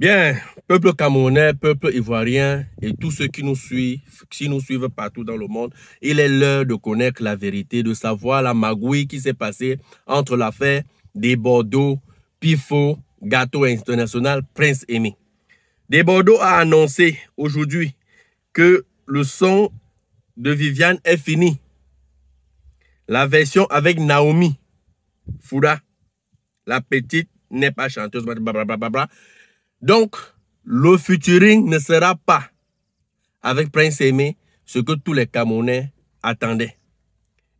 Bien, peuple camerounais, peuple ivoirien et tous ceux qui nous suivent, qui nous suivent partout dans le monde, il est l'heure de connaître la vérité, de savoir la magouille qui s'est passée entre l'affaire des Bordeaux, Pifo, Gâteau International, Prince Aimé. Des Bordeaux a annoncé aujourd'hui que le son de Viviane est fini. La version avec Naomi Fouda, la petite n'est pas chanteuse, blablabla donc, le futuring ne sera pas, avec Prince Aimé, ce que tous les Camerounais attendaient.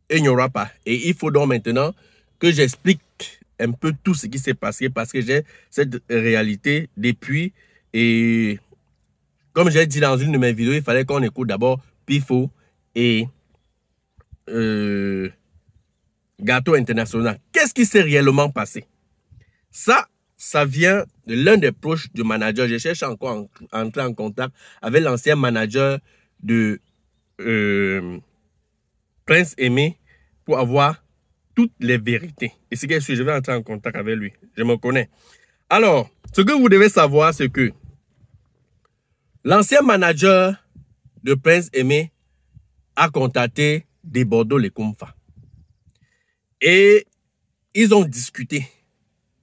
il n'y aura pas. Et il faut donc maintenant que j'explique un peu tout ce qui s'est passé parce que j'ai cette réalité depuis. Et comme j'ai dit dans une de mes vidéos, il fallait qu'on écoute d'abord Pifo et euh, Gâteau International. Qu'est-ce qui s'est réellement passé Ça, ça vient de l'un des proches du manager. Je cherche encore à entrer en contact avec l'ancien manager de euh, Prince Aimé pour avoir toutes les vérités. Et c'est que je vais entrer en contact avec lui. Je me connais. Alors, ce que vous devez savoir, c'est que l'ancien manager de Prince Aimé a contacté des Bordeaux les Kumfa. Et ils ont discuté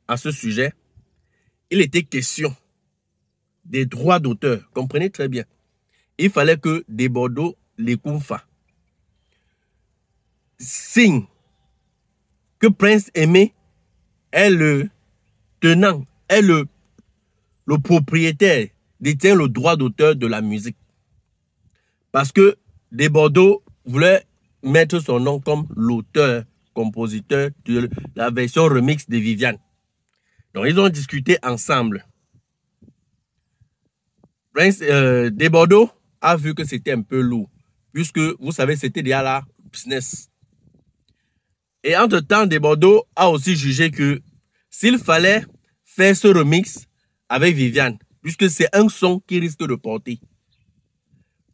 à ce sujet il était question des droits d'auteur. Comprenez très bien. Il fallait que des Bordeaux, les Koumfa, signent que Prince Aimé est le tenant, est le, propriétaire, détient le droit d'auteur de la musique. Parce que des voulait mettre son nom comme l'auteur, compositeur de la version remix de Viviane ils ont discuté ensemble. Prince euh, de Bordeaux a vu que c'était un peu lourd, puisque, vous savez, c'était déjà la business. Et entre-temps, de Bordeaux a aussi jugé que s'il fallait faire ce remix avec Viviane, puisque c'est un son qui risque de porter.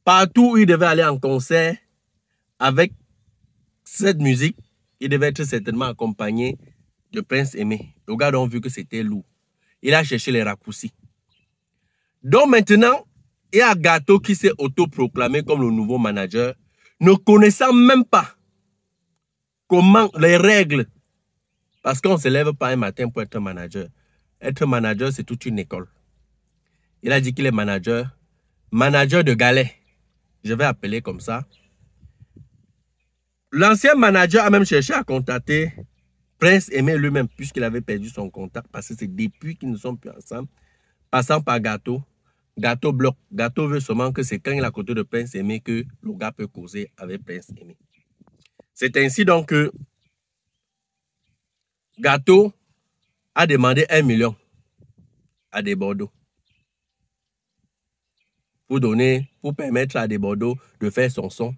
Partout où il devait aller en concert, avec cette musique, il devait être certainement accompagné le Prince Aimé. Le gars ont vu que c'était lourd. Il a cherché les raccourcis. Donc maintenant, il y a Gato qui s'est autoproclamé comme le nouveau manager, ne connaissant même pas comment les règles. Parce qu'on ne se lève pas un matin pour être manager. Être manager, c'est toute une école. Il a dit qu'il est manager. Manager de galets, Je vais appeler comme ça. L'ancien manager a même cherché à contacter Prince aimait lui-même puisqu'il avait perdu son contact parce que c'est depuis qu'ils ne sont plus ensemble. Passant par Gâteau, Gâteau bloque. Gâteau veut seulement que c'est quand il est à côté de Prince aimé que le gars peut causer avec Prince aimé. C'est ainsi donc que Gâteau a demandé un million à des Bordeaux pour donner, pour permettre à des Bordeaux de faire son son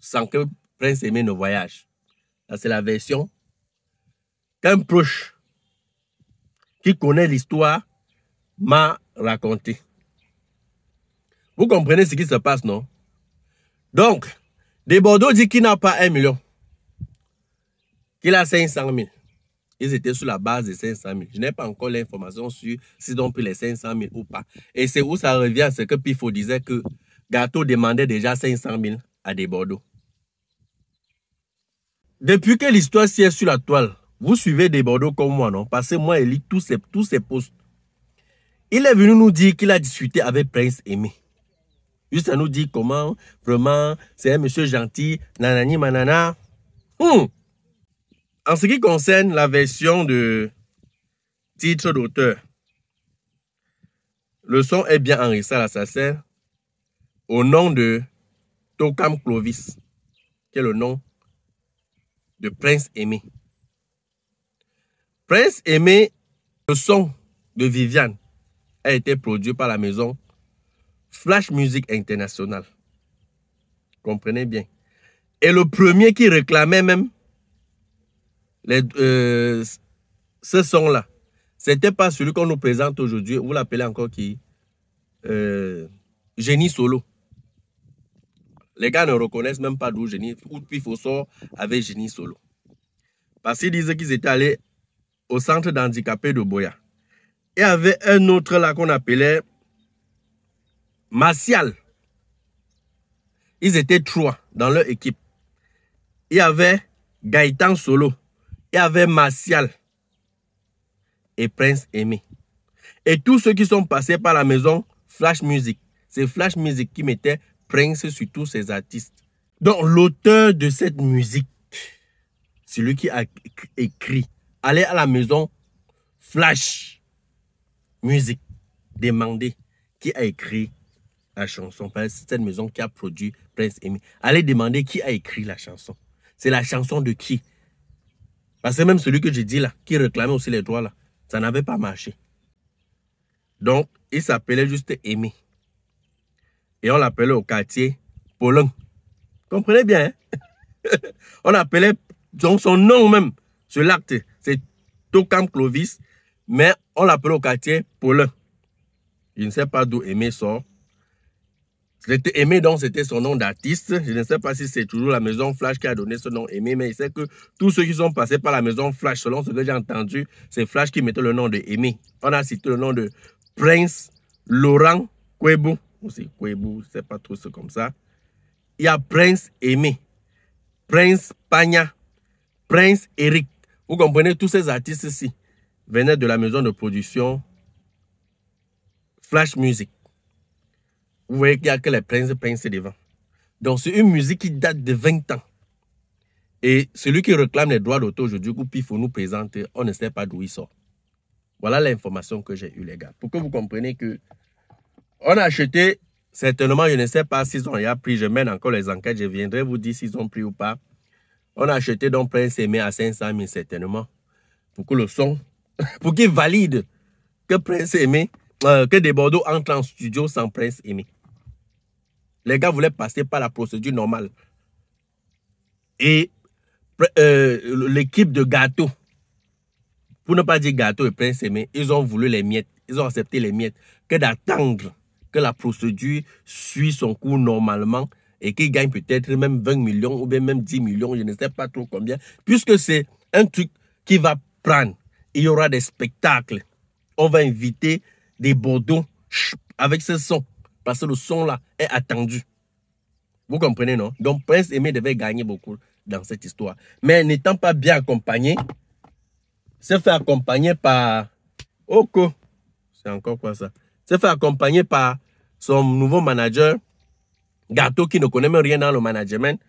sans que Prince Aimé ne voyage. c'est la version qu'un proche qui connaît l'histoire m'a raconté. Vous comprenez ce qui se passe, non? Donc, de Bordeaux dit qu'il n'a pas un million, qu'il a 500 000. Ils étaient sur la base de 500 000. Je n'ai pas encore l'information sur s'ils ont pris les 500 000 ou pas. Et c'est où ça revient c'est que Pifo disait que Gâteau demandait déjà 500 000 à des Depuis que l'histoire s'y est sur la toile, vous suivez des Bordeaux comme moi, non Parce que moi, il lit tous ces tous posts. Il est venu nous dire qu'il a discuté avec Prince Aimé. Juste à nous dire comment, vraiment, c'est un monsieur gentil, nanani manana. Hmm. En ce qui concerne la version de titre d'auteur, le son est bien enregistré à l'assassin au nom de Tokam Clovis, qui est le nom de Prince Aimé. Prince Aimé, le son de Viviane a été produit par la maison Flash Music International. Comprenez bien. Et le premier qui réclamait même les, euh, ce son-là, c'était pas celui qu'on nous présente aujourd'hui. Vous l'appelez encore qui euh, Génie Solo. Les gars ne reconnaissent même pas d'où Génie, où sort avec Génie Solo. Parce qu'ils disaient qu'ils étaient allés au centre d'handicapés de Boya. Il y avait un autre là qu'on appelait Martial. Ils étaient trois dans leur équipe. Il y avait Gaëtan Solo. Il y avait Martial et Prince Aimé. Et tous ceux qui sont passés par la maison Flash Music. C'est Flash Music qui mettait Prince sur tous ces artistes. Donc l'auteur de cette musique, C'est lui qui a écrit, Allez à la maison, flash, musique, demandez qui a écrit la chanson. C'est cette maison qui a produit Prince Amy. Allez demander qui a écrit la chanson. C'est la chanson de qui Parce que même celui que j'ai dit là, qui réclamait aussi les droits là, ça n'avait pas marché. Donc, il s'appelait juste Amy. Et on l'appelait au quartier Pologne. Comprenez bien, hein? On appelait donc son nom même, sur l'acte, c'est Tocam Clovis, mais on l'appelle au quartier Paulin. Je ne sais pas d'où Aimé sort. C'était Aimé, donc c'était son nom d'artiste. Je ne sais pas si c'est toujours la Maison Flash qui a donné ce nom Aimé, mais il sait que tous ceux qui sont passés par la Maison Flash, selon ce que j'ai entendu, c'est Flash qui mettait le nom de Aimé. On a cité le nom de Prince Laurent Kwebu. c'est Kwebu, je pas trop, ce comme ça. Il y a Prince Aimé, Prince Pagna, Prince Eric. Vous comprenez, tous ces artistes ci venaient de la maison de production Flash Music. Vous voyez qu'il n'y a que les princes princes devant. Donc, c'est une musique qui date de 20 ans. Et celui qui réclame les droits d'auteur aujourd'hui, il faut nous présenter. on ne sait pas d'où il sort. Voilà l'information que j'ai eue, les gars. Pour que vous compreniez que on a acheté, certainement, je ne sais pas s'ils ont pris. Je mène encore les enquêtes. Je viendrai vous dire s'ils ont pris ou pas. On a acheté donc Prince Aimé à 500 000 certainement. Pour que le son, pour qu'il valide que Prince Aimé, euh, que des Bordeaux entre en studio sans Prince Aimé. Les gars voulaient passer par la procédure normale. Et euh, l'équipe de Gâteau, pour ne pas dire Gâteau et Prince Aimé, ils ont voulu les miettes. Ils ont accepté les miettes que d'attendre que la procédure suit son cours normalement et qui gagne peut-être même 20 millions ou bien même 10 millions, je ne sais pas trop combien, puisque c'est un truc qui va prendre. Il y aura des spectacles. On va inviter des Bordeaux avec ce son, parce que le son-là est attendu. Vous comprenez, non Donc Prince Aimé devait gagner beaucoup dans cette histoire. Mais n'étant pas bien accompagné, Se fait accompagner par... Oko, c'est encore quoi ça Se fait accompagner par son nouveau manager, Gâteau qui ne connaît même rien dans le management.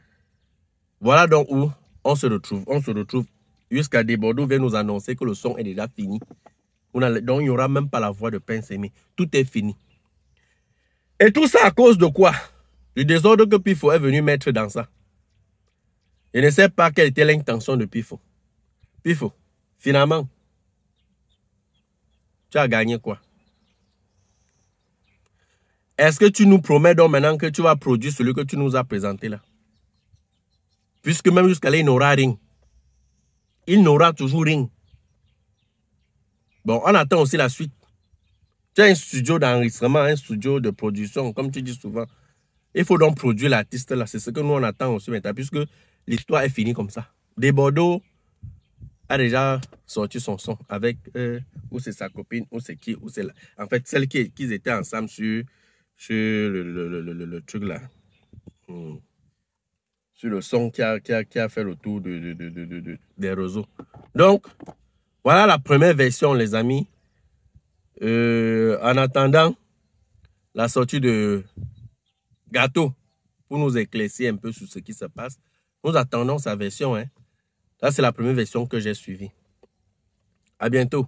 Voilà donc où on se retrouve. On se retrouve jusqu'à des Bordeaux vient nous annoncer que le son est déjà fini. donc il n'y aura même pas la voix de pince aimé Tout est fini. Et tout ça à cause de quoi Du désordre que Pifo est venu mettre dans ça. Je ne sais pas quelle était l'intention de Pifo. Pifo, finalement, tu as gagné quoi est-ce que tu nous promets donc maintenant que tu vas produire celui que tu nous as présenté là Puisque même jusqu'à là, il n'aura rien. Il n'aura toujours rien. Bon, on attend aussi la suite. Tu as un studio d'enregistrement, un studio de production, comme tu dis souvent. Il faut donc produire l'artiste là. C'est ce que nous on attend aussi maintenant, puisque l'histoire est finie comme ça. Des Bordeaux a déjà sorti son son avec euh, ou c'est sa copine, ou c'est qui, ou c'est là. En fait, celle qui, qui étaient ensemble sur sur le, le, le, le truc là. Hmm. Sur le son qui a, qui a, fait le tour de, des réseaux. Donc, voilà la première version, les amis. Euh, en attendant la sortie de Gâteau, pour nous éclaircir un peu sur ce qui se passe, nous attendons sa version. Hein. Là, c'est la première version que j'ai suivie. À bientôt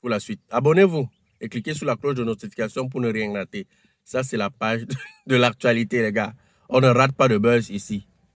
pour la suite. Abonnez-vous et cliquez sur la cloche de notification pour ne rien rater. Ça, c'est la page de l'actualité, les gars. On ne rate pas de buzz ici.